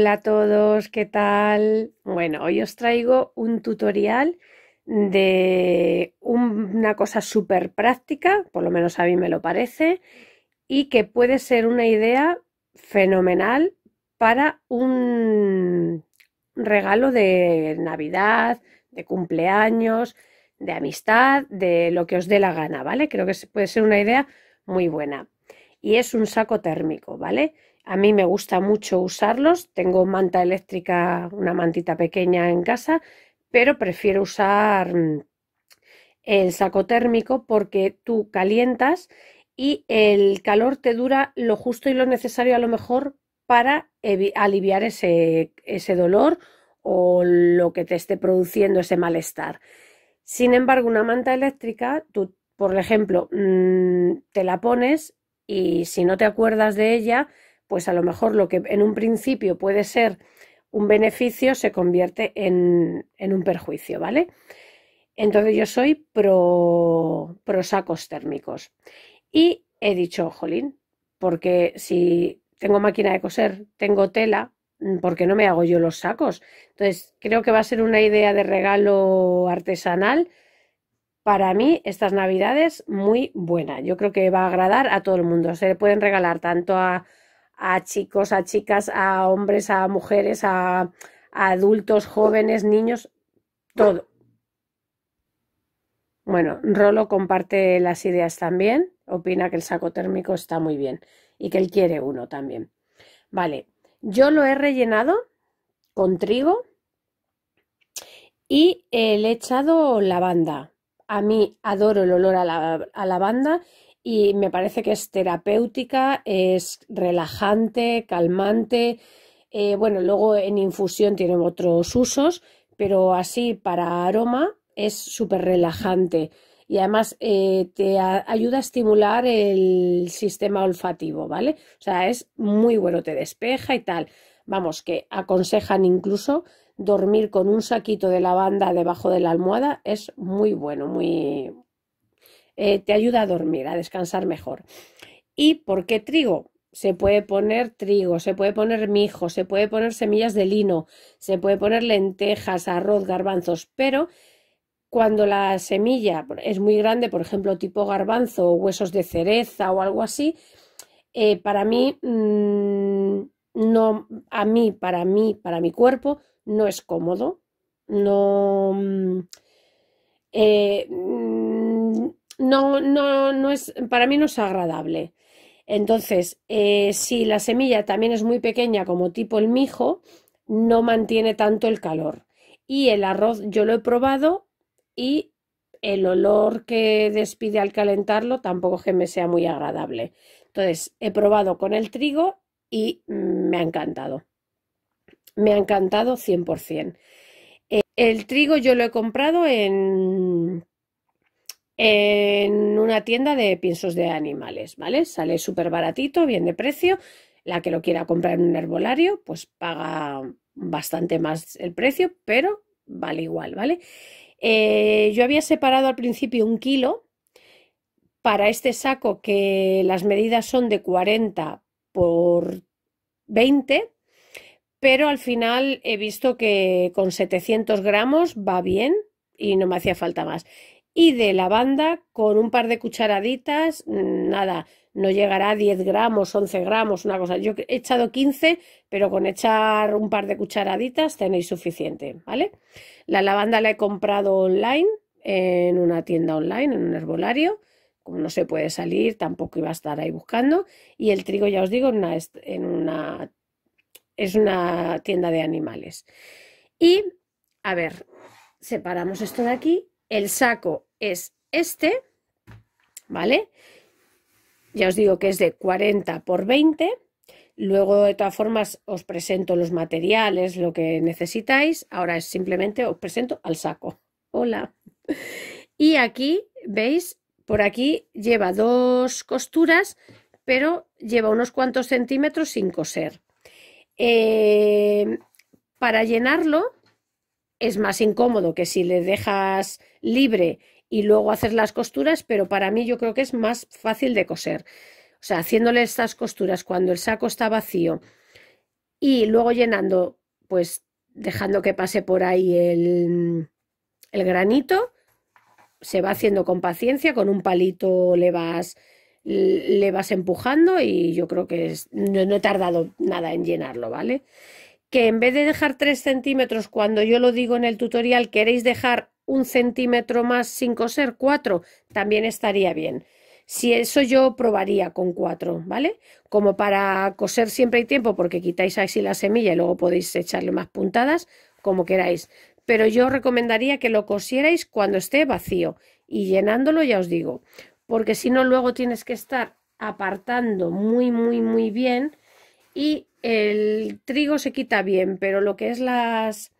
Hola a todos, ¿qué tal? Bueno, hoy os traigo un tutorial de una cosa súper práctica, por lo menos a mí me lo parece, y que puede ser una idea fenomenal para un regalo de Navidad, de cumpleaños, de amistad, de lo que os dé la gana, ¿vale? Creo que puede ser una idea muy buena. Y es un saco térmico, ¿vale? A mí me gusta mucho usarlos. Tengo manta eléctrica, una mantita pequeña en casa, pero prefiero usar mm, el saco térmico porque tú calientas y el calor te dura lo justo y lo necesario a lo mejor para aliviar ese, ese dolor o lo que te esté produciendo ese malestar. Sin embargo, una manta eléctrica, tú, por ejemplo, mm, te la pones y si no te acuerdas de ella, pues a lo mejor lo que en un principio puede ser un beneficio se convierte en, un perjuicio, ¿vale? Entonces yo soy pro, pro sacos térmicos. Y he dicho, jolín, porque si tengo máquina de coser, tengo tela, ¿por qué no me hago yo los sacos? Entonces, creo que va a ser una idea de regalo artesanal para mí estas navidades muy buena. Yo creo que va a agradar a todo el mundo. Se le pueden regalar tanto a a chicos, a chicas, a hombres, a mujeres, a, adultos, jóvenes, niños, todo. Bueno, Rolo comparte las ideas también, opina que el saco térmico está muy bien y que él quiere uno también. Vale, yo lo he rellenado con trigo y le he echado lavanda. A mí adoro el olor a, la, a lavanda y me parece que es terapéutica, es relajante, calmante. Eh, bueno, luego en infusión tienen otros usos, pero así para aroma es súper relajante y además eh, te ayuda a estimular el sistema olfativo, ¿vale? O sea, es muy bueno, te despeja y tal. Vamos, que aconsejan incluso dormir con un saquito de lavanda debajo de la almohada, es muy bueno, muy, eh, te ayuda a dormir, a descansar mejor. ¿Y por qué trigo? Se puede poner trigo, se puede poner mijo, se puede poner semillas de lino, se puede poner lentejas, arroz, garbanzos, pero cuando la semilla es muy grande, por ejemplo, tipo garbanzo o huesos de cereza o algo así, eh, para mí, mm, no, a mí, para mí, para mi cuerpo, no es cómodo, no, mm, eh, no, no, no es, para mí no es agradable. Entonces, eh, si la semilla también es muy pequeña, como tipo el mijo, no mantiene tanto el calor. Y el arroz yo lo he probado y el olor que despide al calentarlo tampoco es que me sea muy agradable. Entonces, he probado con el trigo y me ha encantado. Me ha encantado 100%. Eh, el trigo yo lo he comprado en en una tienda de piensos de animales, ¿vale? Sale súper baratito, bien de precio. La que lo quiera comprar en un herbolario, pues paga bastante más el precio, pero vale igual, ¿vale? Eh, yo había separado al principio un kilo para este saco que las medidas son de 40 por 20, pero al final he visto que con 700 gramos va bien y no me hacía falta más y de lavanda con un par de cucharaditas, nada, no llegará a 10 gramos, 11 gramos, una cosa. Yo he echado 15, pero con echar un par de cucharaditas tenéis suficiente, ¿vale? La lavanda la he comprado online, en una tienda online, en un herbolario. Como no se puede salir, tampoco iba a estar ahí buscando. Y el trigo, ya os digo, en una, es una tienda de animales. Y, a ver, separamos esto de aquí. El saco es este, ¿vale? Ya os digo que es de 40 por 20. Luego, de todas formas, os presento los materiales, lo que necesitáis. Ahora es simplemente os presento al saco. Hola. Y aquí, ¿veis? Por aquí lleva dos costuras, pero lleva unos cuantos centímetros sin coser. Eh, para llenarlo es más incómodo que si le dejas libre y luego hacer las costuras, pero para mí yo creo que es más fácil de coser. O sea, haciéndole estas costuras cuando el saco está vacío y luego llenando, pues dejando que pase por ahí el, granito, se va haciendo con paciencia, con un palito le vas le vas empujando y yo creo que no, no, he tardado nada en llenarlo, ¿vale? Que en vez de dejar 3 centímetros, cuando yo lo digo en el tutorial, queréis dejar un centímetro más sin coser, cuatro, también estaría bien. Si eso yo probaría con cuatro, ¿vale? Como para coser siempre hay tiempo, porque quitáis así la semilla y luego podéis echarle más puntadas, como queráis. Pero yo recomendaría que lo cosierais cuando esté vacío y llenándolo, ya os digo, porque si no, luego tienes que estar apartando muy, muy, muy bien y el trigo se quita bien, pero lo que es las,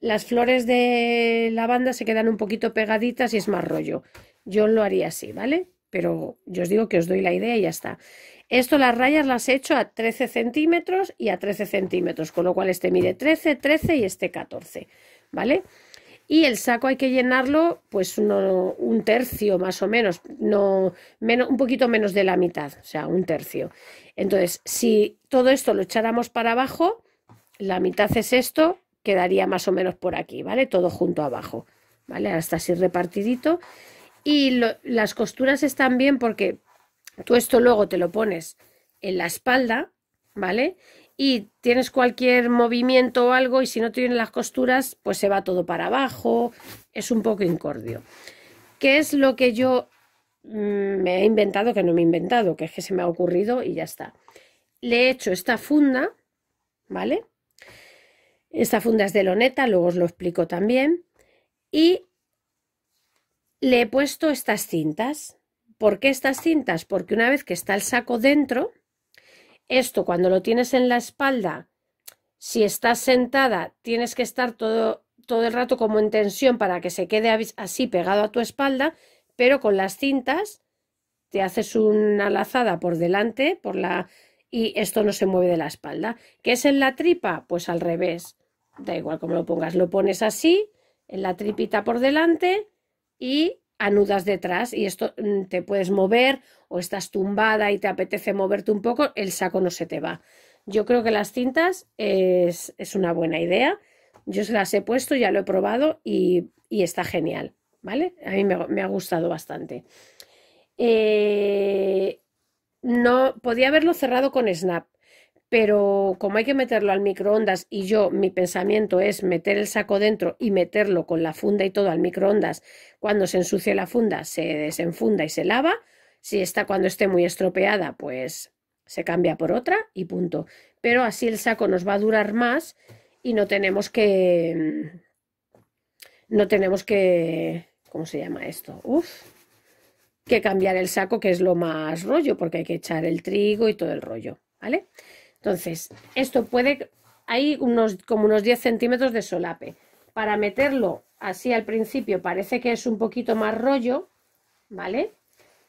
las flores de lavanda se quedan un poquito pegaditas y es más rollo. Yo lo haría así, ¿vale? Pero yo os digo que os doy la idea y ya está. Esto las rayas las he hecho a 13 centímetros y a 13 centímetros, con lo cual este mide 13, 13 y este 14, ¿vale? Y el saco hay que llenarlo pues un tercio más o menos, no, menos, un poquito menos de la mitad, o sea, un tercio. Entonces, si todo esto lo echáramos para abajo, la mitad es esto quedaría más o menos por aquí, ¿vale? Todo junto abajo, ¿vale? Hasta así repartidito. Y las costuras están bien porque tú esto luego te lo pones en la espalda, ¿vale? Y tienes cualquier movimiento o algo y si no tienes las costuras, pues se va todo para abajo, es un poco incordio. ¿Qué es lo que yo mm, me he inventado, que no me he inventado, que es que se me ha ocurrido y ya está? Le he hecho esta funda, ¿vale? Esta funda es de loneta, luego os lo explico también. Y le he puesto estas cintas. ¿Por qué estas cintas? Porque una vez que está el saco dentro, esto cuando lo tienes en la espalda, si estás sentada, tienes que estar todo, todo el rato como en tensión para que se quede así pegado a tu espalda, pero con las cintas te haces una lazada por delante, por la y esto no se mueve de la espalda. ¿Qué es en la tripa? Pues al revés. Da igual como lo pongas, lo pones así, en la tripita por delante y anudas detrás y esto mm, te puedes mover o estás tumbada y te apetece moverte un poco, el saco no se te va. Yo creo que las cintas es, es una buena idea. Yo se las he puesto, ya lo he probado y, y está genial, ¿vale? A mí me, ha gustado bastante. Eh, no podía haberlo cerrado con Snap, pero como hay que meterlo al microondas y yo mi pensamiento es meter el saco dentro y meterlo con la funda y todo al microondas, cuando se ensucie la funda se desenfunda y se lava, si está cuando esté muy estropeada pues se cambia por otra y punto. Pero así el saco nos va a durar más y no tenemos que mm, no tenemos que ¿cómo se llama esto? Uf que cambiar el saco, que es lo más rollo, porque hay que echar el trigo y todo el rollo, ¿vale? Entonces, esto puede, hay unos, como unos 10 centímetros de solape. Para meterlo así al principio parece que es un poquito más rollo, ¿vale?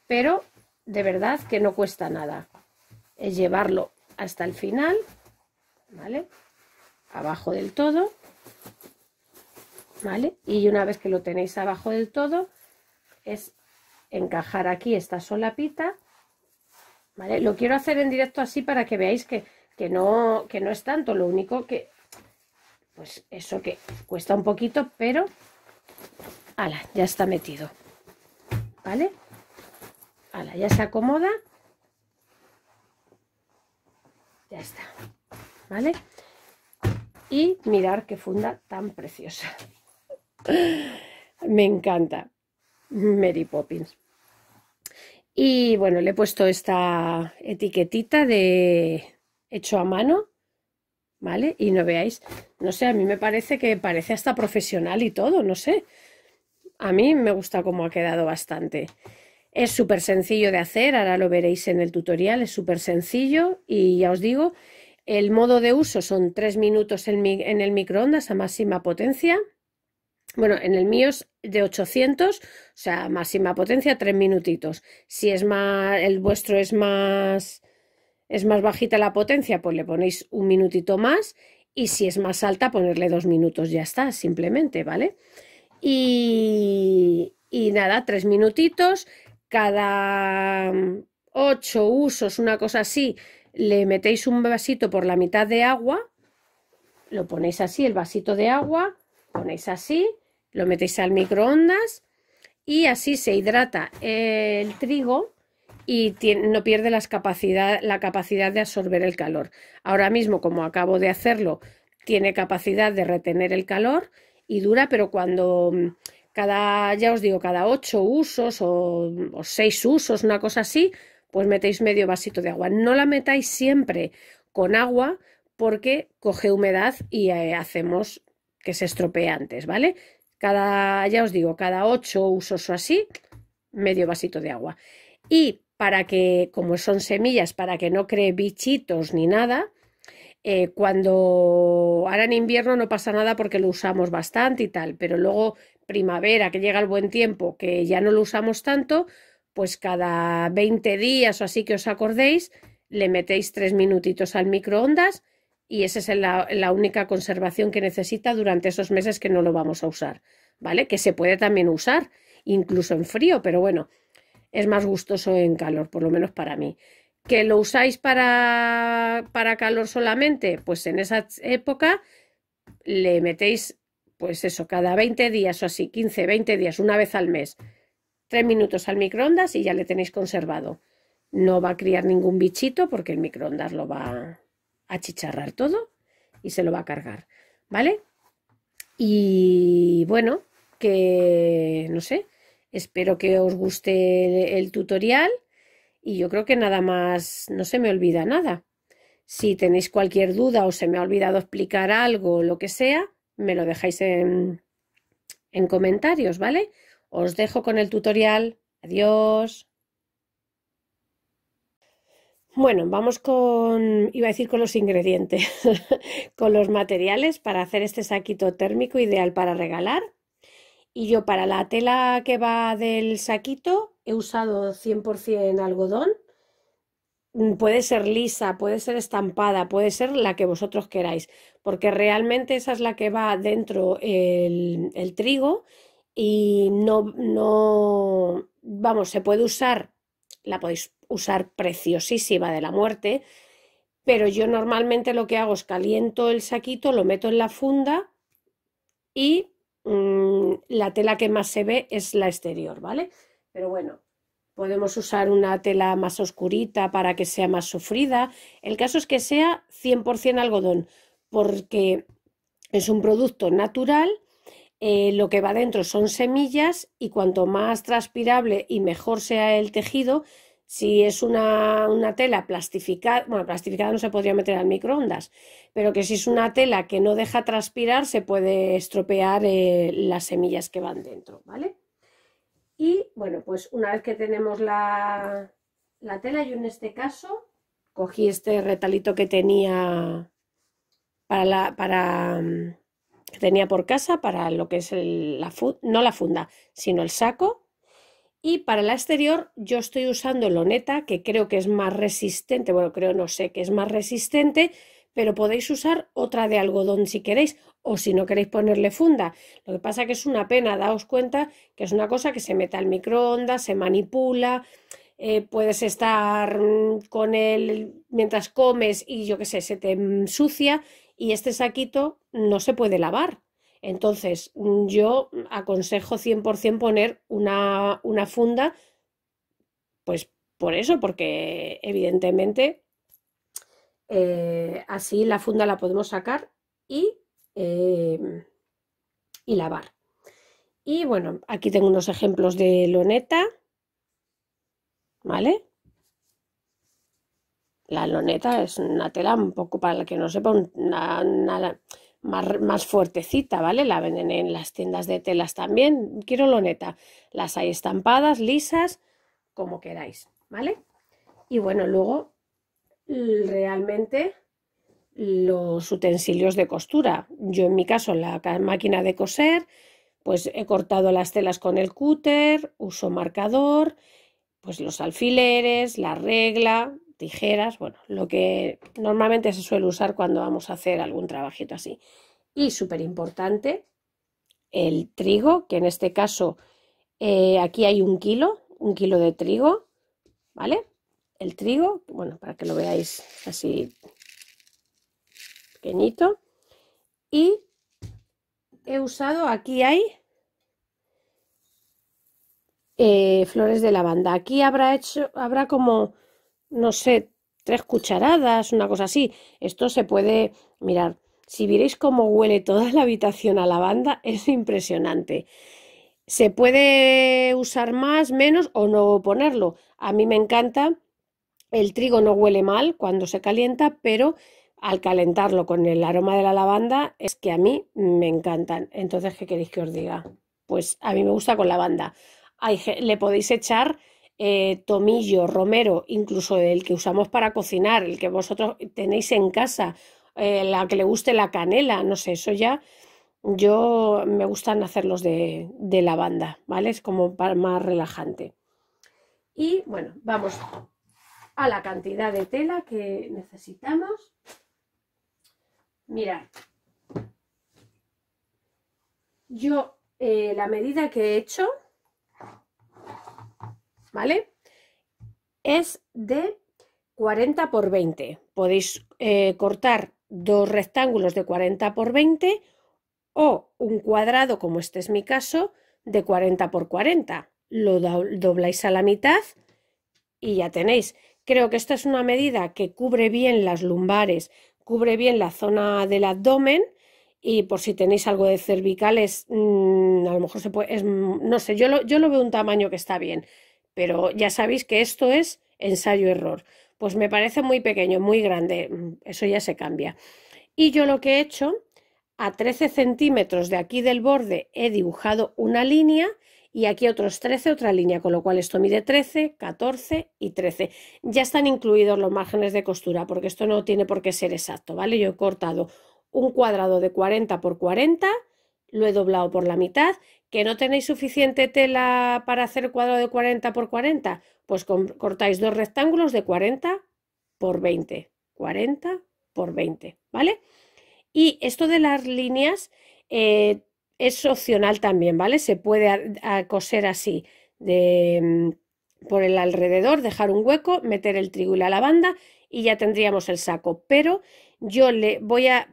Pero de verdad que no cuesta nada. Es llevarlo hasta el final, ¿vale? Abajo del todo, ¿vale? Y una vez que lo tenéis abajo del todo, es encajar aquí esta solapita, ¿vale? Lo quiero hacer en directo así para que veáis que, no, no es tanto, lo único que, pues eso que cuesta un poquito, pero, ala, ya está metido, ¿vale? Ala, ya se acomoda, ya está, ¿vale? Y mirar qué funda tan preciosa. Me encanta. Mary Poppins. Y bueno, le he puesto esta etiquetita de hecho a mano, ¿vale? Y no veáis, no sé, a mí me parece que parece hasta profesional y todo, no sé. A mí me gusta cómo ha quedado bastante. Es súper sencillo de hacer, ahora lo veréis en el tutorial, es súper sencillo y ya os digo, el modo de uso son 3 minutos en, en el microondas a máxima potencia bueno, en el mío es de 800, o sea, máxima potencia, tres minutitos. Si es más, el vuestro es más, es más bajita la potencia, pues le ponéis un minutito más. Y si es más alta, ponerle dos minutos, ya está, simplemente, ¿vale? Y, y nada, tres minutitos, cada ocho usos, una cosa así, le metéis un vasito por la mitad de agua, lo ponéis así, el vasito de agua, ponéis así, lo metéis al microondas y así se hidrata el trigo y no pierde la capacidad de absorber el calor. Ahora mismo, como acabo de hacerlo, tiene capacidad de retener el calor y dura, pero cuando mm, cada, ya os digo, cada ocho usos o, seis usos, una cosa así, pues metéis medio vasito de agua. No la metáis siempre con agua porque coge humedad y eh, hacemos que se estropee antes, ¿vale? Cada, ya os digo, cada ocho usos o así, medio vasito de agua. Y para que, como son semillas, para que no cree bichitos ni nada, eh, cuando ahora en invierno no pasa nada porque lo usamos bastante y tal, pero luego primavera, que llega el buen tiempo, que ya no lo usamos tanto, pues cada 20 días o así que os acordéis, le metéis tres minutitos al microondas y esa es la, única conservación que necesita durante esos meses que no lo vamos a usar, ¿vale? Que se puede también usar, incluso en frío, pero bueno, es más gustoso en calor, por lo menos para mí. ¿Que lo usáis para, para calor solamente? Pues en esa época le metéis, pues eso, cada 20 días o así, 15, 20 días, una vez al mes, 3 minutos al microondas y ya le tenéis conservado. No va a criar ningún bichito porque el microondas lo va, achicharrar todo y se lo va a cargar, ¿vale? Y bueno, que no sé, espero que os guste el, tutorial y yo creo que nada más, no se me olvida nada. Si tenéis cualquier duda o se me ha olvidado explicar algo lo que sea, me lo dejáis en, en comentarios, ¿vale? Os dejo con el tutorial. Adiós. Bueno, vamos con, iba a decir con los ingredientes, con los materiales para hacer este saquito térmico ideal para regalar. Y yo para la tela que va del saquito he usado 100% algodón. Mm, puede ser lisa, puede ser estampada, puede ser la que vosotros queráis, porque realmente esa es la que va dentro el, el trigo y no, no, vamos, se puede usar la podéis usar preciosísima de la muerte, pero yo normalmente lo que hago es caliento el saquito, lo meto en la funda y mm, la tela que más se ve es la exterior, ¿vale? Pero bueno, podemos usar una tela más oscurita para que sea más sufrida. El caso es que sea 100% algodón, porque es un producto natural eh, lo que va dentro son semillas y cuanto más transpirable y mejor sea el tejido, si es una, tela plastificada, bueno, plastificada no se podría meter al microondas, pero que si es una tela que no deja transpirar, se puede estropear eh, las semillas que van dentro, ¿vale? Y bueno, pues una vez que tenemos la, la tela, yo en este caso cogí este retalito que tenía para, la, para mm, tenía por casa para lo que es la no la funda, sino el saco. Y para la exterior yo estoy usando loneta, que creo que es más resistente, bueno, creo no sé, que es más resistente, pero podéis usar otra de algodón si queréis o si no queréis ponerle funda. Lo que pasa que es una pena, daos cuenta que es una cosa que se mete al microondas, se manipula, eh, puedes estar mm, con él mientras comes y yo qué sé, se te ensucia y este saquito no se puede lavar. Entonces, mm, yo aconsejo 100% poner una, funda, pues por eso, porque evidentemente eh, así la funda la podemos sacar y, em, y lavar. Y bueno, aquí tengo unos ejemplos de loneta, ¿vale? La loneta es una tela un poco, para la que no sepa, una, más, más, fuertecita, ¿vale? La venden en las tiendas de telas también. Quiero loneta. Las hay estampadas, lisas, como queráis, ¿vale? Y bueno, luego realmente los utensilios de costura. Yo en mi caso la máquina de coser, pues he cortado las telas con el cúter, uso marcador, pues los alfileres, la regla, tijeras, bueno, lo que normalmente se suele usar cuando vamos a hacer algún trabajito así. Y súper importante, el trigo, que en este caso eh, aquí hay un kilo, un kilo de trigo, ¿vale? El trigo, bueno, para que lo veáis así pequeñito. Y he usado, aquí hay eh, flores de lavanda. Aquí habrá hecho, habrá como no sé, tres cucharadas, una cosa así. Esto se puede mirar. Si vierais cómo huele toda la habitación a lavanda, es impresionante. Se puede usar más, menos o no ponerlo. A mí me encanta. El trigo no huele mal cuando se calienta, pero al calentarlo con el aroma de la lavanda es que a mí me encantan. Entonces, ¿qué queréis que os diga? Pues a mí me gusta con lavanda. le podéis echar eh, tomillo, romero, incluso el que usamos para cocinar, el que vosotros tenéis en casa, eh, la que le guste la canela, no sé, eso ya. Yo me gustan hacerlos de, de lavanda, ¿vale? Es como para, más relajante. Y bueno, vamos a la cantidad de tela que necesitamos. Mirad, yo eh, la medida que he hecho ¿vale? Es de 40 por 20. Podéis eh, cortar dos rectángulos de 40 por 20 o un cuadrado, como este es mi caso, de 40 por 40. Lo dobláis a la mitad y ya tenéis. Creo que esta es una medida que cubre bien las lumbares, cubre bien la zona del abdomen y por si tenéis algo de cervicales, mm, a lo mejor se puede, no sé, yo yo lo veo un tamaño que está bien pero ya sabéis que esto es ensayo-error. Pues me parece muy pequeño, muy grande, mm, eso ya se cambia. Y yo lo que he hecho, a 13 centímetros de aquí del borde he dibujado una línea y aquí otros 13, otra línea, con lo cual esto mide 13, 14 y 13. Ya están incluidos los márgenes de costura, porque esto no tiene por qué ser exacto, ¿vale? Yo he cortado un cuadrado de 40 por 40, lo he doblado por la mitad ¿Que no tenéis suficiente tela para hacer cuadro de 40 por 40? Pues cortáis dos rectángulos de 40 por 20. 40 por 20, ¿vale? Y esto de las líneas eh, es opcional también, ¿vale? Se puede coser así, de, mm, por el alrededor, dejar un hueco, meter el trigo y la lavanda y ya tendríamos el saco. Pero yo le voy a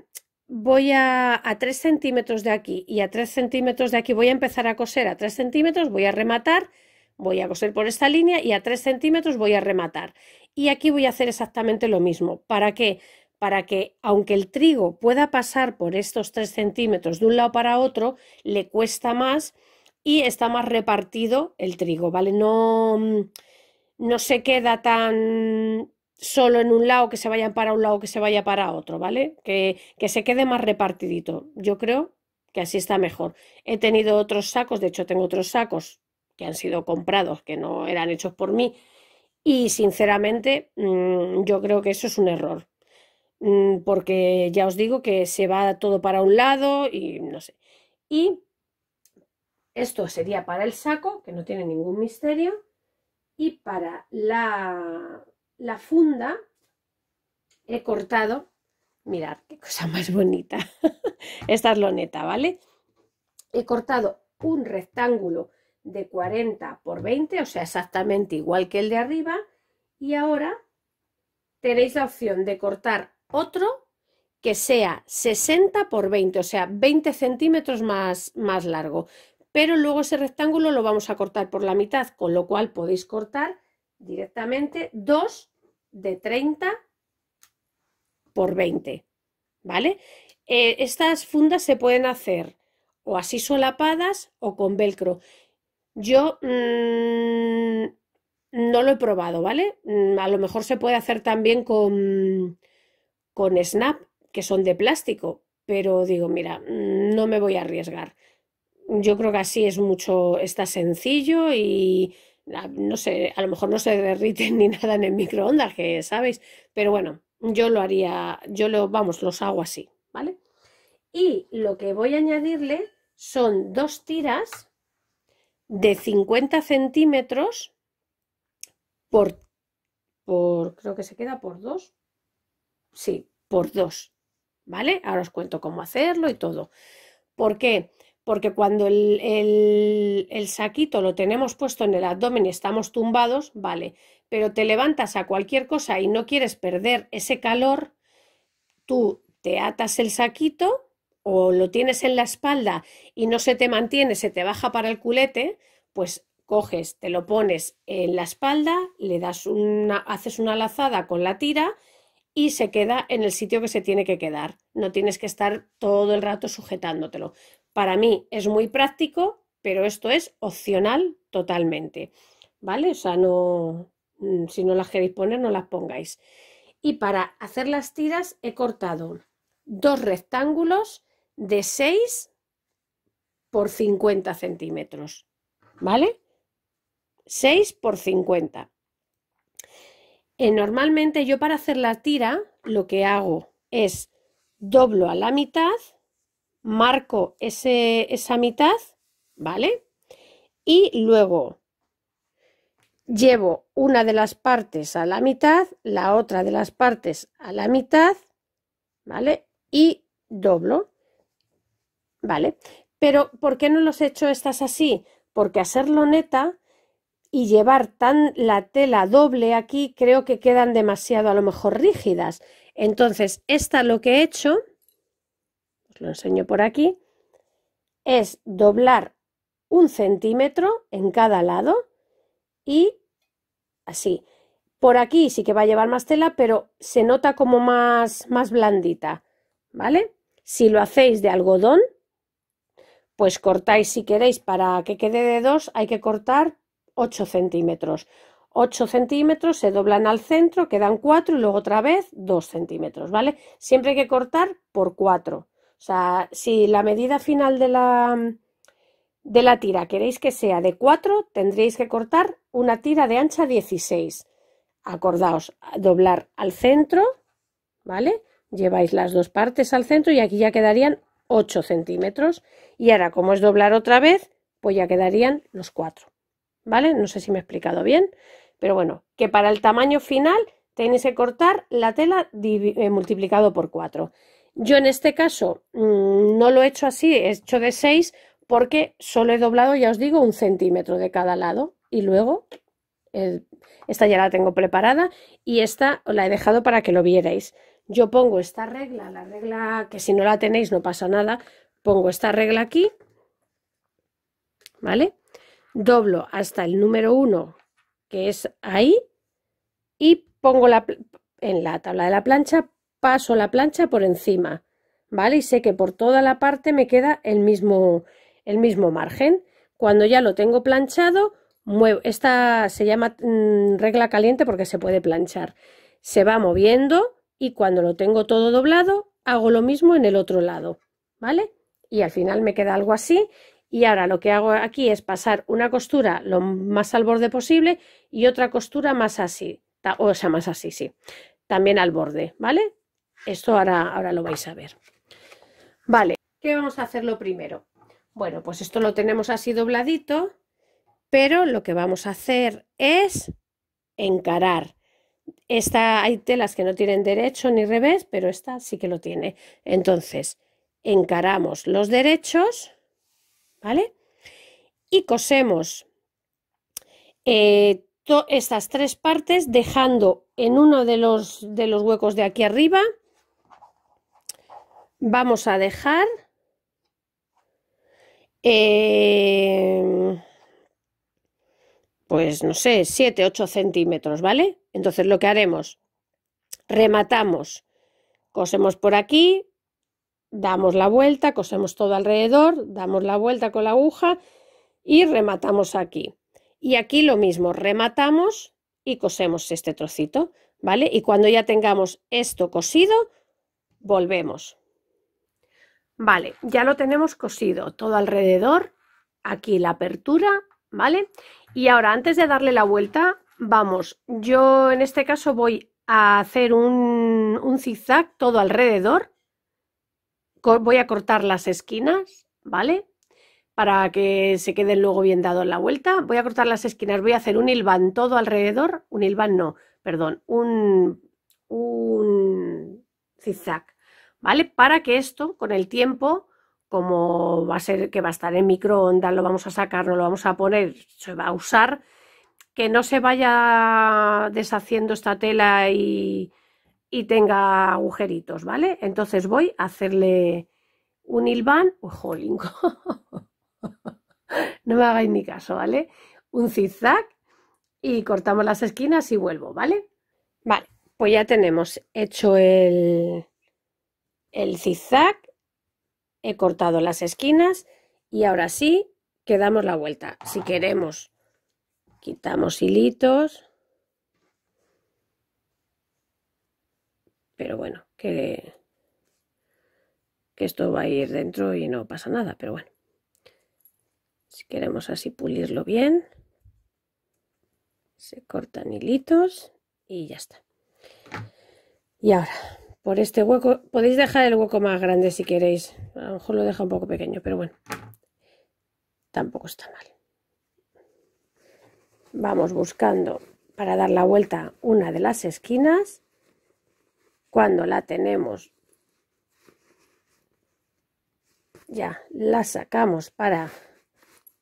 voy a, a 3 centímetros de aquí y a 3 centímetros de aquí voy a empezar a coser, a 3 centímetros voy a rematar, voy a coser por esta línea y a 3 centímetros voy a rematar. Y aquí voy a hacer exactamente lo mismo. ¿Para qué? Para que aunque el trigo pueda pasar por estos 3 centímetros de un lado para otro, le cuesta más y está más repartido el trigo, ¿vale? No, mm, no se queda tan, solo en un lado, que se vayan para un lado, que se vaya para otro, ¿vale? Que, se quede más repartidito. Yo creo que así está mejor. He tenido otros sacos, de hecho tengo otros sacos que han sido comprados, que no eran hechos por mí. Y sinceramente mm, yo creo que eso es un error. Mm, porque ya os digo que se va todo para un lado y no sé. Y esto sería para el saco, que no tiene ningún misterio. Y para la la funda he cortado, mirad qué cosa más bonita, esta es neta, ¿vale? He cortado un rectángulo de 40 por 20, o sea, exactamente igual que el de arriba, y ahora tenéis la opción de cortar otro que sea 60 por 20, o sea, 20 centímetros más, más largo. Pero luego ese rectángulo lo vamos a cortar por la mitad, con lo cual podéis cortar directamente 2 de 30 por 20, ¿vale? Eh, estas fundas se pueden hacer o así solapadas o con velcro. Yo mm, no lo he probado, ¿vale? Mm, a lo mejor se puede hacer también con, con snap, que son de plástico, pero digo, mira, mm, no me voy a arriesgar. Yo creo que así es mucho, está sencillo y no sé, a lo mejor no se derriten ni nada en el microondas, que sabéis, pero bueno, yo lo haría, yo lo, vamos, los hago así, ¿vale? Y lo que voy a añadirle son dos tiras de 50 centímetros por, por, creo que se queda por dos, sí, por dos, ¿vale? Ahora os cuento cómo hacerlo y todo. ¿Por qué? porque cuando el, saquito lo tenemos puesto en el abdomen y estamos tumbados, vale, pero te levantas a cualquier cosa y no quieres perder ese calor, tú te atas el saquito o lo tienes en la espalda y no se te mantiene, se te baja para el culete, pues coges, te lo pones en la espalda, le das una, haces una lazada con la tira y se queda en el sitio que se tiene que quedar. No tienes que estar todo el rato sujetándotelo. Para mí es muy práctico, pero esto es opcional totalmente. ¿Vale? O sea, no, mm, si no las queréis poner, no las pongáis. Y para hacer las tiras he cortado dos rectángulos de 6 por 50 centímetros. ¿Vale? 6 por 50. Eh, normalmente yo para hacer la tira lo que hago es doblo a la mitad marco esa mitad, ¿vale? Y luego llevo una de las partes a la mitad, la otra de las partes a la mitad, ¿vale? Y doblo, ¿vale? Pero ¿por qué no los he hecho estas así? Porque hacerlo neta y llevar tan la tela doble aquí creo que quedan demasiado a lo mejor rígidas. Entonces, esta lo que he hecho lo enseño por aquí, es doblar un centímetro en cada lado y así. Por aquí sí que va a llevar más tela, pero se nota como más, más blandita, ¿vale? Si lo hacéis de algodón, pues cortáis si queréis para que quede de dos, hay que cortar 8 centímetros. 8 centímetros se doblan al centro, quedan 4 y luego otra vez 2 centímetros, ¿vale? Siempre hay que cortar por 4. O sea, si la medida final de la, de la tira queréis que sea de 4, tendréis que cortar una tira de ancha 16. Acordaos, doblar al centro, ¿vale? Lleváis las dos partes al centro y aquí ya quedarían 8 centímetros. Y ahora, como es doblar otra vez, pues ya quedarían los 4. ¿Vale? No sé si me he explicado bien, pero bueno, que para el tamaño final tenéis que cortar la tela eh, multiplicado por 4. Yo en este caso mm, no lo he hecho así, he hecho de 6 porque solo he doblado, ya os digo, un centímetro de cada lado y luego esta ya la tengo preparada y esta la he dejado para que lo vierais. Yo pongo esta regla, la regla que si no la tenéis no pasa nada, pongo esta regla aquí, ¿vale? Doblo hasta el número 1 que es ahí y pongo la, en la tabla de la plancha paso la plancha por encima, ¿vale? Y sé que por toda la parte me queda el mismo, el mismo margen. Cuando ya lo tengo planchado, muevo. Esta se llama mm, regla caliente porque se puede planchar. Se va moviendo y cuando lo tengo todo doblado, hago lo mismo en el otro lado, ¿vale? Y al final me queda algo así. Y ahora lo que hago aquí es pasar una costura lo más al borde posible y otra costura más así, o sea, más así, sí, también al borde, ¿vale? Esto ahora, ahora lo vais a ver. Vale, ¿qué vamos a hacer lo primero? Bueno, pues esto lo tenemos así dobladito, pero lo que vamos a hacer es encarar. Esta hay telas que no tienen derecho ni revés, pero esta sí que lo tiene. Entonces, encaramos los derechos, ¿vale? Y cosemos eh, estas tres partes dejando en uno de los, de los huecos de aquí arriba vamos a dejar em, pues no sé, 7, 8 centímetros, ¿vale? Entonces lo que haremos, rematamos, cosemos por aquí, damos la vuelta, cosemos todo alrededor, damos la vuelta con la aguja y rematamos aquí. Y aquí lo mismo, rematamos y cosemos este trocito, ¿vale? Y cuando ya tengamos esto cosido, volvemos. Vale, ya lo tenemos cosido todo alrededor, aquí la apertura, ¿vale? Y ahora, antes de darle la vuelta, vamos, yo en este caso voy a hacer un, zigzag todo alrededor, voy a cortar las esquinas, ¿vale? Para que se queden luego bien dados la vuelta, voy a cortar las esquinas, voy a hacer un hilvan todo alrededor, un hilvan no, perdón, un, un zigzag ¿vale? Para que esto con el tiempo, como va a ser que va a estar en microondas, lo vamos a sacar, no lo vamos a poner, se va a usar, que no se vaya deshaciendo esta tela y, y tenga agujeritos, ¿vale? Entonces voy a hacerle un hilván, ojo, ¡oh, no me hagáis ni caso, ¿vale? Un zigzag y cortamos las esquinas y vuelvo, ¿vale? Vale, pues ya tenemos hecho el, el zigzag, he cortado las esquinas y ahora sí que damos la vuelta. Si queremos, quitamos hilitos. Pero bueno, que, que esto va a ir dentro y no pasa nada, pero bueno. Si queremos así pulirlo bien, se cortan hilitos y ya está. Y ahora por este hueco. Podéis dejar el hueco más grande si queréis. A lo mejor lo deja un poco pequeño, pero bueno. Tampoco está mal. Vamos buscando para dar la vuelta una de las esquinas. Cuando la tenemos, ya la sacamos para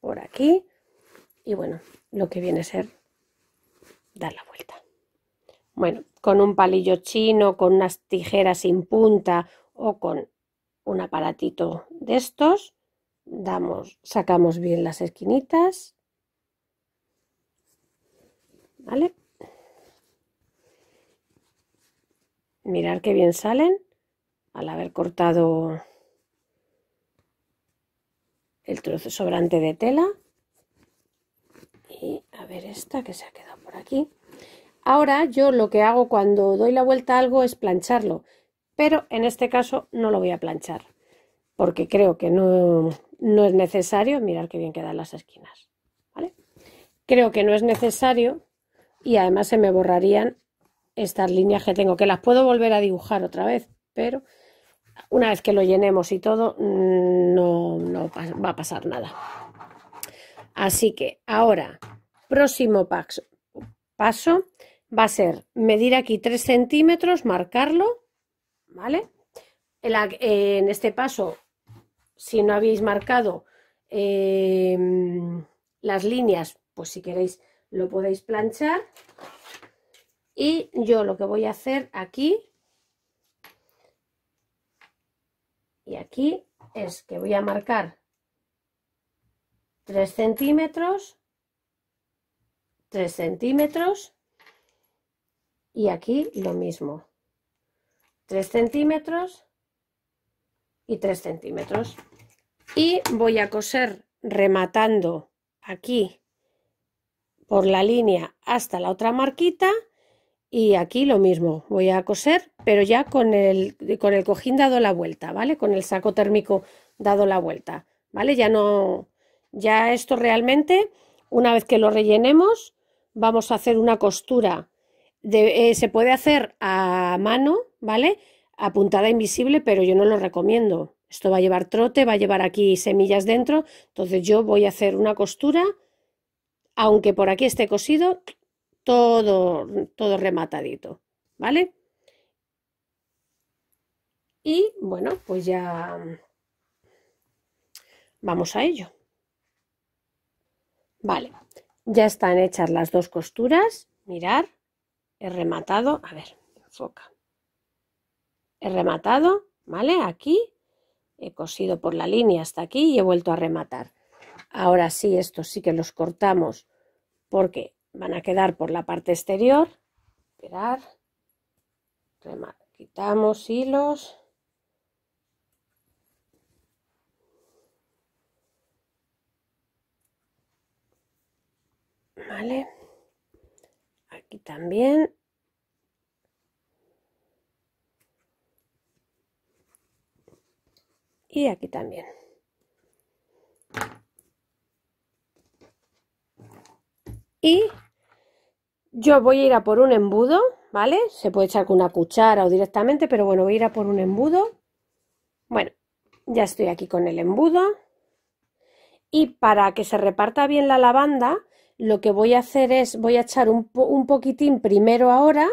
por aquí. Y bueno, lo que viene a ser dar la vuelta. Bueno, con un palillo chino, con unas tijeras sin punta o con un aparatito de estos, damos, sacamos bien las esquinitas. ¿Vale? Mirar qué bien salen al haber cortado el trozo sobrante de tela. Y a ver esta que se ha quedado por aquí. Ahora yo lo que hago cuando doy la vuelta a algo es plancharlo, pero en este caso no lo voy a planchar, porque creo que no, es necesario, mirar qué bien quedan las esquinas, ¿vale? Creo que no es necesario y además se me borrarían estas líneas que tengo, que las puedo volver a dibujar otra vez, pero una vez que lo llenemos y todo, mm, no, no va a pasar nada. Así que ahora, próximo paso, va a ser medir aquí 3 centímetros, marcarlo, ¿vale? En, este paso, si no habéis marcado em, las líneas, pues si queréis lo podéis planchar. Y yo lo que voy a hacer aquí y aquí es que voy a marcar 3 centímetros, 3 centímetros, y aquí lo mismo 3 centímetros y 3 centímetros y voy a coser rematando aquí por la línea hasta la otra marquita y aquí lo mismo voy a coser pero ya con el, con el cojín dado la vuelta vale con el saco térmico dado la vuelta vale ya no ya esto realmente una vez que lo rellenemos vamos a hacer una costura eh, se puede hacer a mano, ¿vale? A puntada invisible, pero yo no lo recomiendo. Esto va a llevar trote, va a llevar aquí semillas dentro, entonces yo voy a hacer una costura, aunque por aquí esté cosido, todo, todo rematadito, ¿vale? Y bueno, pues ya vamos a ello. Vale, ya están hechas las dos costuras, mirar he rematado, a ver, enfoca. He rematado, ¿vale? Aquí, he cosido por la línea hasta aquí y he vuelto a rematar. Ahora sí, estos sí que los cortamos porque van a quedar por la parte exterior. Esperar. Quitamos hilos. Vale también. Y aquí también. Y yo voy a ir a por un embudo, ¿vale? Se puede echar con una cuchara o directamente, pero bueno, voy a ir a por un embudo. Bueno, ya estoy aquí con el embudo. Y para que se reparta bien la lavanda, lo que voy a hacer es, voy a echar un, poquitín primero ahora,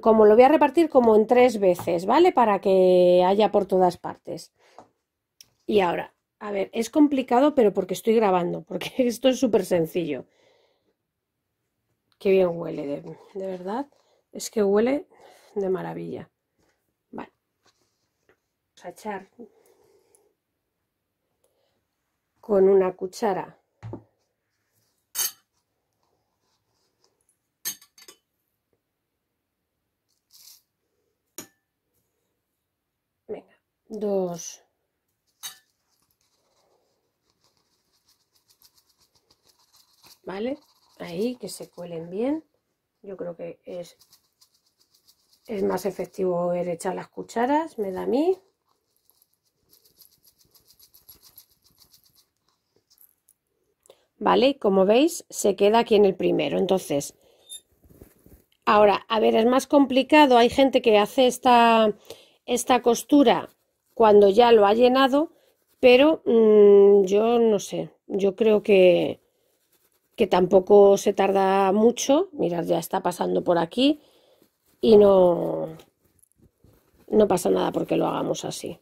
como lo voy a repartir como en tres veces, ¿vale? Para que haya por todas partes. Y ahora, a ver, es complicado, pero porque estoy grabando, porque esto es súper sencillo. Qué bien huele, de, de, verdad. Es que huele de maravilla. Vale. Vamos a echar con una cuchara dos, ¿vale? Ahí, que se cuelen bien. Yo creo que es, es más efectivo ver echar las cucharas, me da a mí. ¿Vale? Como veis, se queda aquí en el primero. Entonces, ahora, a ver, es más complicado. Hay gente que hace esta, esta costura cuando ya lo ha llenado, pero mm, yo no sé, yo creo que, que tampoco se tarda mucho, mirad, ya está pasando por aquí y no, no pasa nada porque lo hagamos así.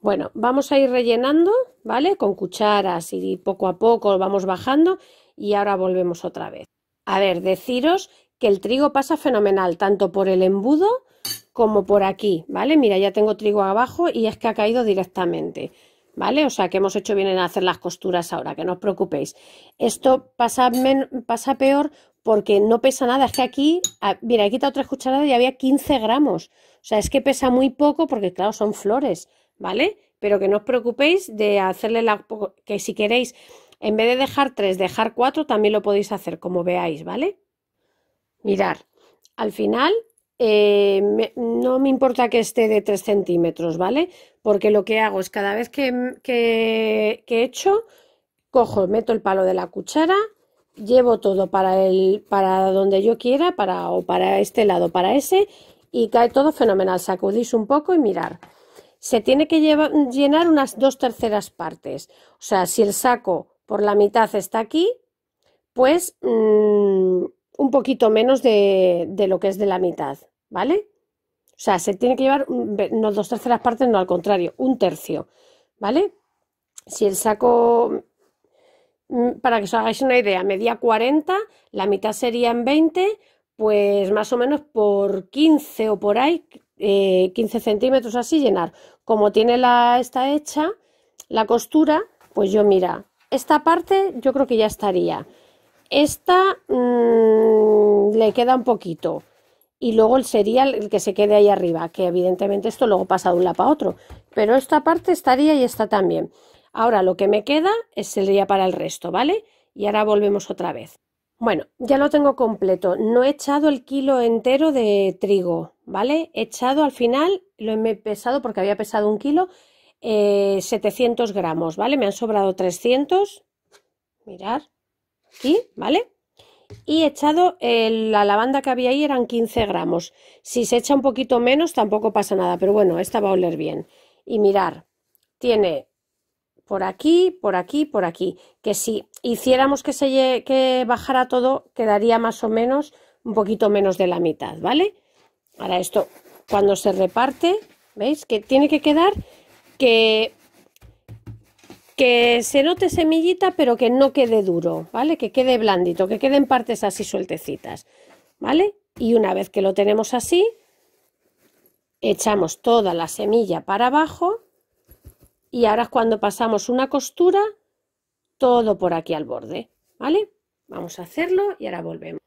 Bueno, vamos a ir rellenando, ¿vale? Con cucharas y poco a poco vamos bajando y ahora volvemos otra vez. A ver, deciros que el trigo pasa fenomenal, tanto por el embudo como por aquí, ¿vale? Mira, ya tengo trigo abajo y es que ha caído directamente, ¿vale? O sea, que hemos hecho bien en hacer las costuras ahora, que no os preocupéis. Esto pasa, peor porque no pesa nada, es que aquí, mira, he quitado tres cucharadas y había 15 gramos, o sea, es que pesa muy poco porque, claro, son flores, ¿vale? Pero que no os preocupéis de hacerle la... que si queréis, en vez de dejar tres, dejar cuatro, también lo podéis hacer, como veáis, ¿vale? Mirar, al final eh, no me importa que esté de 3 centímetros, ¿vale? Porque lo que hago es cada vez que, que, hecho cojo, meto el palo de la cuchara, llevo todo para, el, para donde yo quiera, para, o para este lado, para ese, y cae todo fenomenal. Sacudís un poco y mirar. Se tiene que llenar unas dos terceras partes. O sea, si el saco por la mitad está aquí, pues mm, un poquito menos de, lo que es de la mitad, ¿vale? O sea, se tiene que llevar no dos terceras partes, no al contrario, un tercio, ¿vale? Si el saco, mm, mm, para que os hagáis una idea, media 40, la mitad sería en 20, pues más o menos por 15 o por ahí, eh, quince 15 centímetros así llenar. Como tiene la esta hecha, la costura, pues yo mira, esta parte yo creo que ya estaría. Esta mm, le queda un poquito y luego el el que se quede ahí arriba, que evidentemente esto luego pasa de un lado a otro, pero esta parte estaría y está también. Ahora lo que me queda es sería para el resto, ¿vale? Y ahora volvemos otra vez. Bueno, ya lo tengo completo. No he echado el kilo entero de trigo, ¿vale? He echado al final, lo he pesado porque había pesado un kilo, 700 eh, gramos, ¿vale? Me han sobrado 300. Mirar aquí, ¿vale? Y echado la lavanda que había ahí, eran 15 gramos. Si se echa un poquito menos, tampoco pasa nada, pero bueno, esta va a oler bien. Y mirar, tiene por aquí, por aquí, por aquí. Que si hiciéramos que, se que bajara todo, quedaría más o menos un poquito menos de la mitad, ¿vale? Ahora esto, cuando se reparte, ¿veis? Que tiene que quedar que que se note semillita pero que no quede duro, ¿vale? Que quede blandito, que queden partes así sueltecitas, ¿vale? Y una vez que lo tenemos así, echamos toda la semilla para abajo y ahora es cuando pasamos una costura todo por aquí al borde, ¿vale? Vamos a hacerlo y ahora volvemos.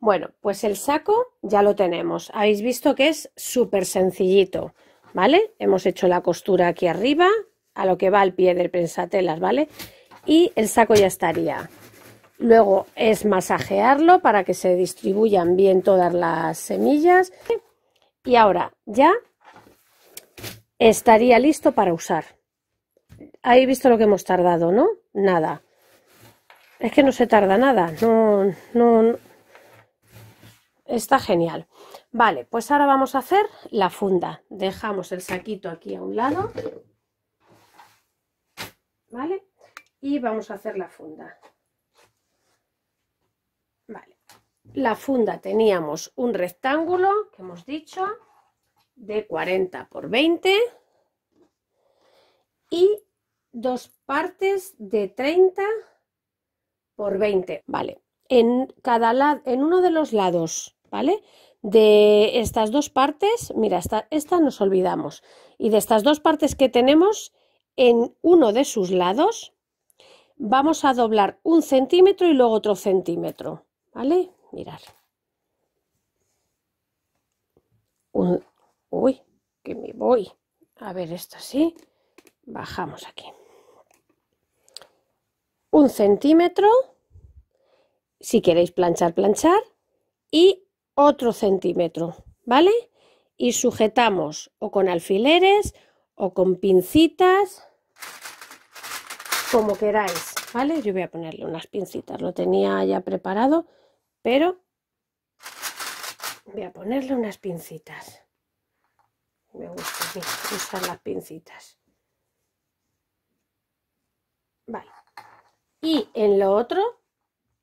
Bueno, pues el saco ya lo tenemos. Habéis visto que es súper sencillito, ¿vale? Hemos hecho la costura aquí arriba, a lo que va al pie del prensatelas, ¿vale? Y el saco ya estaría. Luego es masajearlo para que se distribuyan bien todas las semillas. Y ahora ya estaría listo para usar. Ahí visto lo que hemos tardado, ¿no? Nada. Es que no se tarda nada. no. Está genial. Vale, pues ahora vamos a hacer la funda. Dejamos el saquito aquí a un lado. ¿vale? Y vamos a hacer la funda. Vale. La funda teníamos un rectángulo, que hemos dicho, de 40 por 20 y dos partes de 30 por 20, ¿vale? En cada lado, en uno de los lados, ¿vale? De estas dos partes, mira, esta, esta nos olvidamos. Y de estas dos partes que tenemos, en uno de sus lados vamos a doblar un centímetro y luego otro centímetro, ¿vale? Mirar. uy, que me voy. A ver, esto así Bajamos aquí. Un centímetro. Si queréis planchar, planchar. Y otro centímetro, ¿vale? Y sujetamos o con alfileres o con pincitas como queráis, ¿vale? Yo voy a ponerle unas pincitas, lo tenía ya preparado, pero voy a ponerle unas pincitas. Me gustan las pincitas. Vale. Y en lo otro,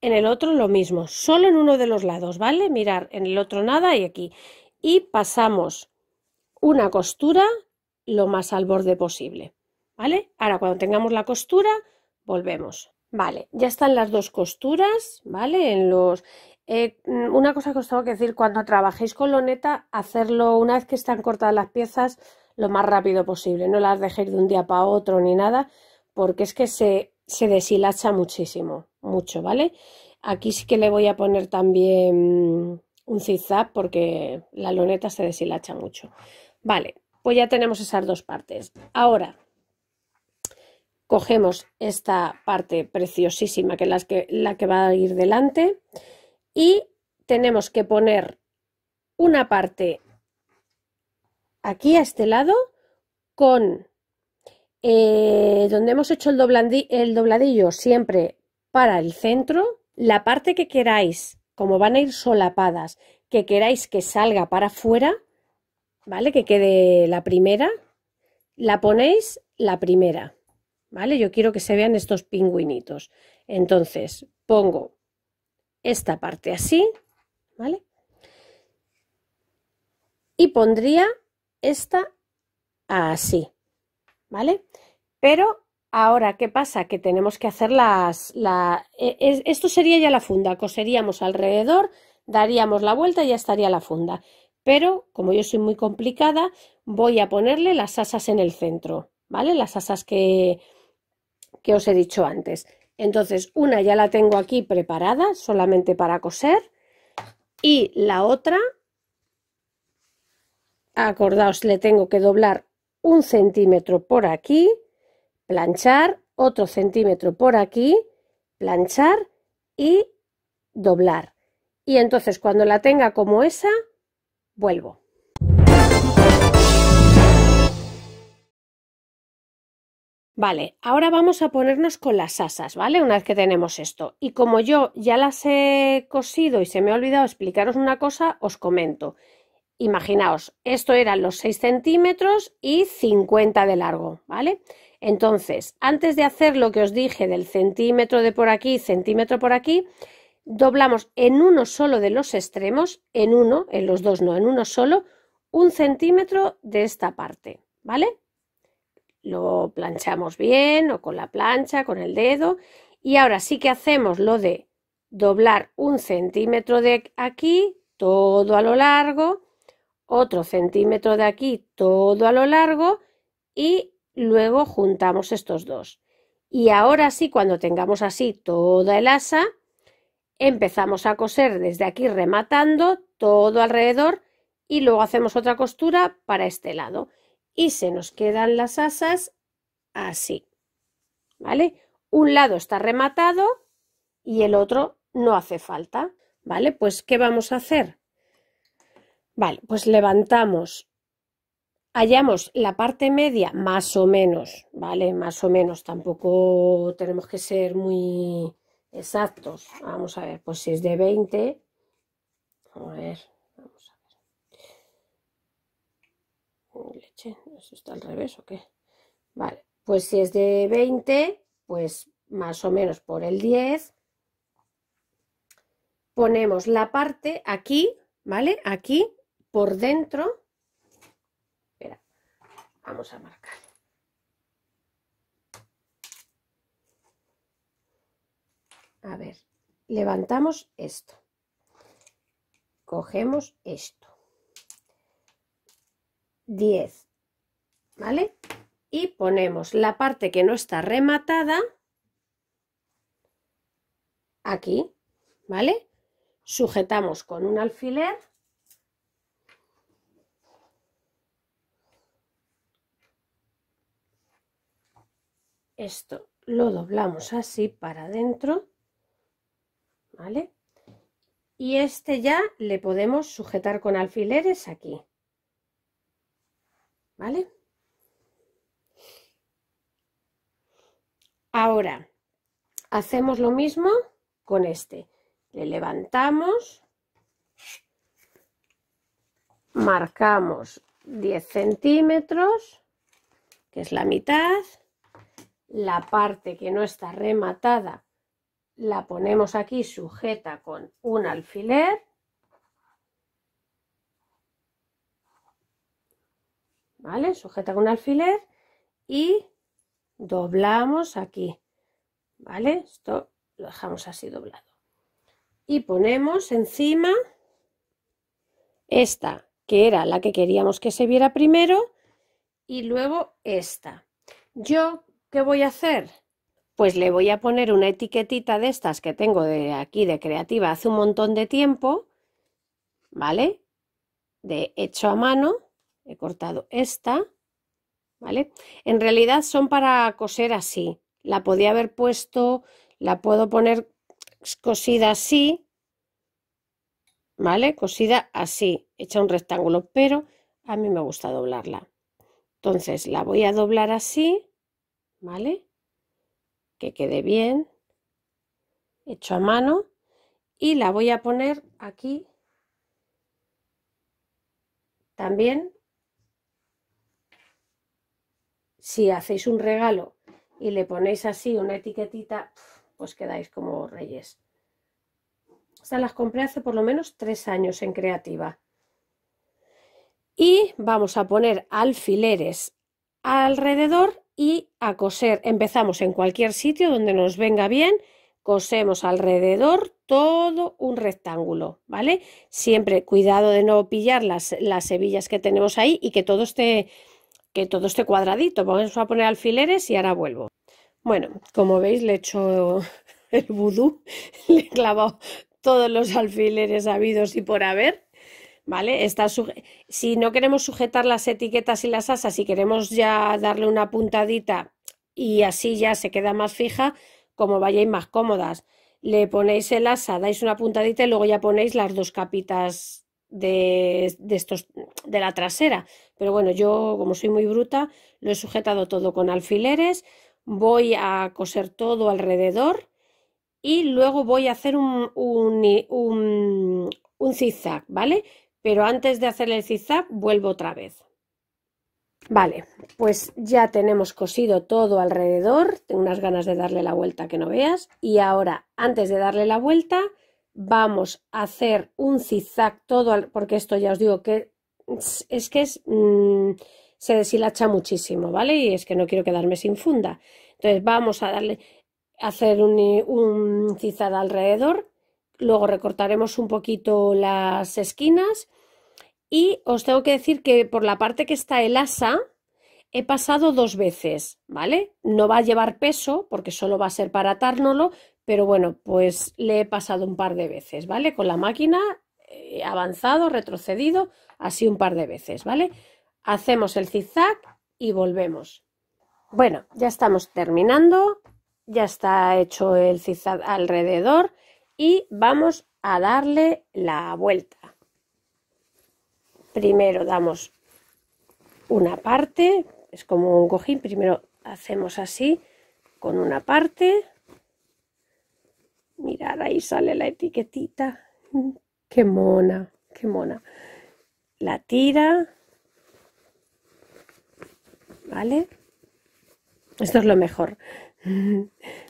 en el otro lo mismo, solo en uno de los lados, ¿vale? Mirar, en el otro nada y aquí. Y pasamos una costura lo más al borde posible. ¿vale? Ahora cuando tengamos la costura, volvemos. Vale, ya están las dos costuras, ¿vale? En los... Eh, mm, una cosa que os tengo que decir, cuando trabajéis con loneta, hacerlo una vez que están cortadas las piezas lo más rápido posible, no las dejéis de un día para otro ni nada, porque es que se, se deshilacha muchísimo, mucho, ¿vale? Aquí sí que le voy a poner también mm, un zigzag porque la loneta se deshilacha mucho. Vale, pues ya tenemos esas dos partes. Ahora, cogemos esta parte preciosísima que es la que va a ir delante y tenemos que poner una parte aquí a este lado con eh, donde hemos hecho el, el dobladillo siempre para el centro, la parte que queráis, como van a ir solapadas, que queráis que salga para afuera, ¿vale? Que quede la primera, la ponéis la primera. ¿vale? Yo quiero que se vean estos pingüinitos. Entonces, pongo esta parte así, ¿vale? Y pondría esta así, ¿vale? Pero ahora, ¿qué pasa? Que tenemos que hacer las... La, e, e, esto sería ya la funda, coseríamos alrededor, daríamos la vuelta y ya estaría la funda. Pero, como yo soy muy complicada, voy a ponerle las asas en el centro, ¿vale? Las asas que, que os he dicho antes. Entonces, una ya la tengo aquí preparada solamente para coser y la otra, acordaos, le tengo que doblar un centímetro por aquí, planchar, otro centímetro por aquí, planchar y doblar. Y entonces cuando la tenga como esa, vuelvo. Vale, ahora vamos a ponernos con las asas, ¿vale? Una vez que tenemos esto. Y como yo ya las he cosido y se me ha olvidado explicaros una cosa, os comento. Imaginaos, esto eran los 6 centímetros y 50 de largo, ¿vale? Entonces, antes de hacer lo que os dije del centímetro de por aquí, centímetro por aquí, doblamos en uno solo de los extremos, en uno, en los dos no, en uno solo, un centímetro de esta parte, ¿vale? lo planchamos bien o con la plancha, con el dedo. Y ahora sí que hacemos lo de doblar un centímetro de aquí, todo a lo largo, otro centímetro de aquí, todo a lo largo, y luego juntamos estos dos. Y ahora sí, cuando tengamos así toda el asa, empezamos a coser desde aquí rematando todo alrededor y luego hacemos otra costura para este lado y se nos quedan las asas así. ¿Vale? Un lado está rematado y el otro no hace falta. ¿Vale? Pues, ¿qué vamos a hacer? Vale, pues levantamos, hallamos la parte media más o menos, ¿vale? Más o menos, tampoco tenemos que ser muy exactos. Vamos a ver, pues si es de 20, a ver, Leche, está al revés o qué. Vale, pues si es de 20, pues más o menos por el 10. Ponemos la parte aquí, ¿vale? Aquí, por dentro. Espera, vamos a marcar. A ver, levantamos esto. Cogemos esto. 10. ¿Vale? Y ponemos la parte que no está rematada aquí, ¿vale? Sujetamos con un alfiler. Esto lo doblamos así para adentro, ¿vale? Y este ya le podemos sujetar con alfileres aquí. ¿Vale? Ahora, hacemos lo mismo con este. Le levantamos, marcamos 10 centímetros, que es la mitad. La parte que no está rematada la ponemos aquí sujeta con un alfiler ¿vale? Sujeta con alfiler y doblamos aquí, ¿vale? Esto lo dejamos así doblado. Y ponemos encima esta, que era la que queríamos que se viera primero, y luego esta. ¿Yo qué voy a hacer? Pues le voy a poner una etiquetita de estas que tengo de aquí de creativa hace un montón de tiempo, ¿vale? De hecho a mano, he cortado esta, ¿vale? En realidad son para coser así, la podía haber puesto, la puedo poner cosida así, ¿vale? Cosida así, hecha un rectángulo, pero a mí me gusta doblarla. Entonces la voy a doblar así, ¿vale? Que quede bien, hecho a mano, y la voy a poner aquí también si hacéis un regalo y le ponéis así una etiquetita, pues quedáis como reyes. sea, las compré hace por lo menos tres años en creativa. Y vamos a poner alfileres alrededor y a coser. Empezamos en cualquier sitio donde nos venga bien, cosemos alrededor todo un rectángulo, ¿vale? Siempre cuidado de no pillar las, las hebillas que tenemos ahí y que todo esté que todo esté cuadradito. Vamos a poner alfileres y ahora vuelvo. Bueno, como veis le he hecho el vudú, le he clavado todos los alfileres habidos y por haber. ¿Vale? Está si no queremos sujetar las etiquetas y las asas, si queremos ya darle una puntadita y así ya se queda más fija, como vayáis más cómodas. Le ponéis el asa, dais una puntadita y luego ya ponéis las dos capitas de, de, estos, de la trasera. Pero bueno, yo como soy muy bruta, lo he sujetado todo con alfileres, voy a coser todo alrededor y luego voy a hacer un, un, un, zigzag, ¿vale? Pero antes de hacer el zigzag vuelvo otra vez. Vale, pues ya tenemos cosido todo alrededor, tengo unas ganas de darle la vuelta que no veas y ahora antes de darle la vuelta vamos a hacer un zigzag todo, porque esto ya os digo que es que mm, se deshilacha muchísimo, ¿vale? Y es que no quiero quedarme sin funda. Entonces vamos a darle, hacer un, un alrededor, luego recortaremos un poquito las esquinas y os tengo que decir que por la parte que está el asa he pasado dos veces, ¿vale? No va a llevar peso porque solo va a ser para atárnoslo, pero bueno, pues le he pasado un par de veces, ¿vale? Con la máquina eh, avanzado, retrocedido, así un par de veces, ¿vale? Hacemos el zigzag y volvemos. Bueno, ya estamos terminando, ya está hecho el zigzag alrededor y vamos a darle la vuelta. Primero damos una parte, es como un cojín, primero hacemos así con una parte. Mirad, ahí sale la etiquetita. Qué mona, qué mona. La tira. ¿Vale? Esto es lo mejor.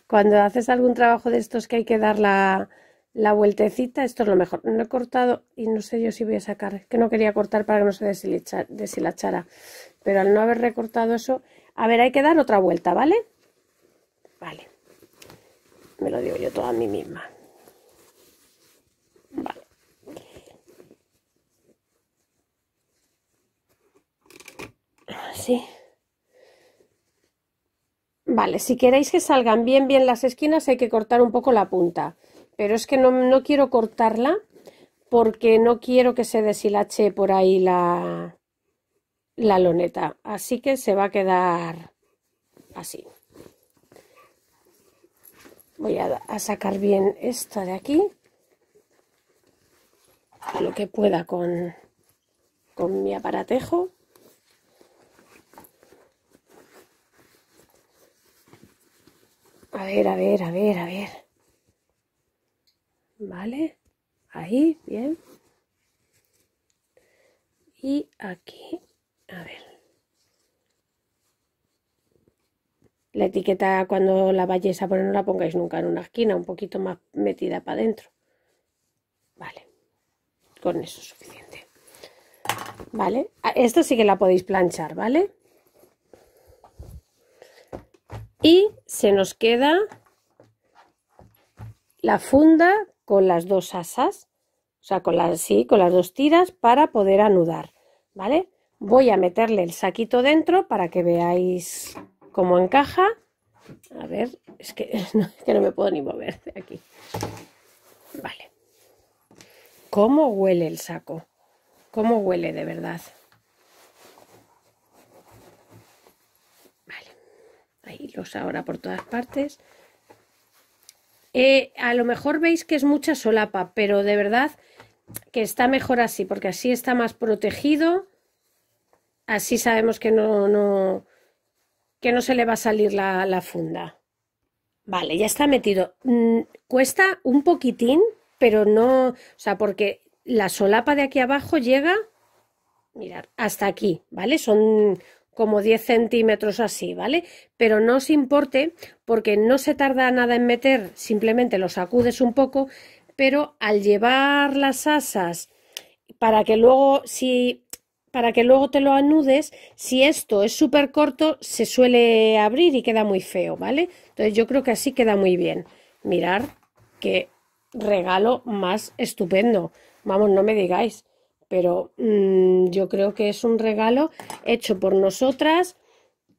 Cuando haces algún trabajo de estos que hay que dar la, vueltecita, esto es lo mejor. No he cortado y no sé yo si voy a sacar, que no quería cortar para que no se deshilachara. Pero al no haber recortado eso, a ver, hay que dar otra vuelta, ¿vale? Vale. Me lo digo yo toda a mí misma. Vale. Así. Vale, si queréis que salgan bien bien las esquinas hay que cortar un poco la punta, pero es que no, no quiero cortarla porque no quiero que se deshilache por ahí la, la loneta, así que se va a quedar así. Voy a, sacar bien esta de aquí, lo que pueda con mi aparatejo. A ver, a ver, a ver, a ver. ¿Vale? Ahí, bien. Y aquí, a ver. La etiqueta cuando la vayáis a poner no la pongáis nunca en una esquina, un poquito más metida para adentro. Vale, con eso es suficiente. Vale, ah, esto sí que la podéis planchar, ¿vale? Y se nos queda la funda con las dos asas, o sea, con las, sí, con las dos tiras para poder anudar, ¿vale? Voy a meterle el saquito dentro para que veáis cómo encaja. A ver, es que no, es que no me puedo ni mover de aquí. Vale. ¿Cómo huele el saco? ¿Cómo huele de verdad? Ahí los ahora por todas partes. Eh, a lo mejor veis que es mucha solapa, pero de verdad que está mejor así, porque así está más protegido. Así sabemos que no, que no se le va a salir la, funda. Vale, ya está metido. Mm, cuesta un poquitín, pero no, o sea, porque la solapa de aquí abajo llega, mirad, hasta aquí, ¿vale? Son como 10 centímetros así, ¿vale? Pero no os importe porque no se tarda nada en meter, simplemente lo sacudes un poco, pero al llevar las asas para que luego si para que luego te lo anudes, si esto es súper corto, se suele abrir y queda muy feo, ¿vale? Entonces yo creo que así queda muy bien. Mirar qué regalo más estupendo. Vamos, no me digáis pero mm, yo creo que es un regalo hecho por nosotras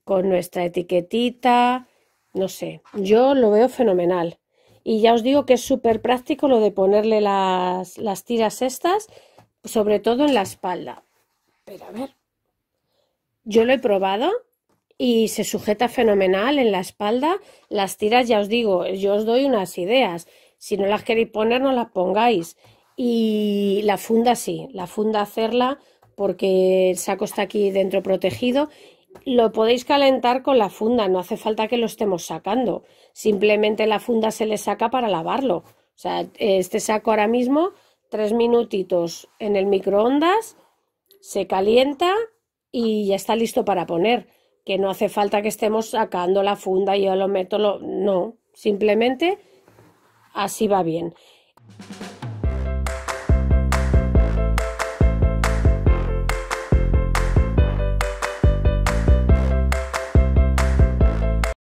con nuestra etiquetita, no sé, yo lo veo fenomenal. Y ya os digo que es súper práctico lo de ponerle las, las, tiras estas, sobre todo en la espalda. Pero a ver, yo lo he probado y se sujeta fenomenal en la espalda. Las tiras, ya os digo, yo os doy unas ideas. Si no las queréis poner, no las pongáis y la funda sí, la funda hacerla porque el saco está aquí dentro protegido. Lo podéis calentar con la funda, no hace falta que lo estemos sacando. Simplemente la funda se le saca para lavarlo. O sea, este saco ahora mismo, tres minutitos en el microondas, se calienta y ya está listo para poner. Que no hace falta que estemos sacando la funda y yo lo meto, no. Simplemente así va bien.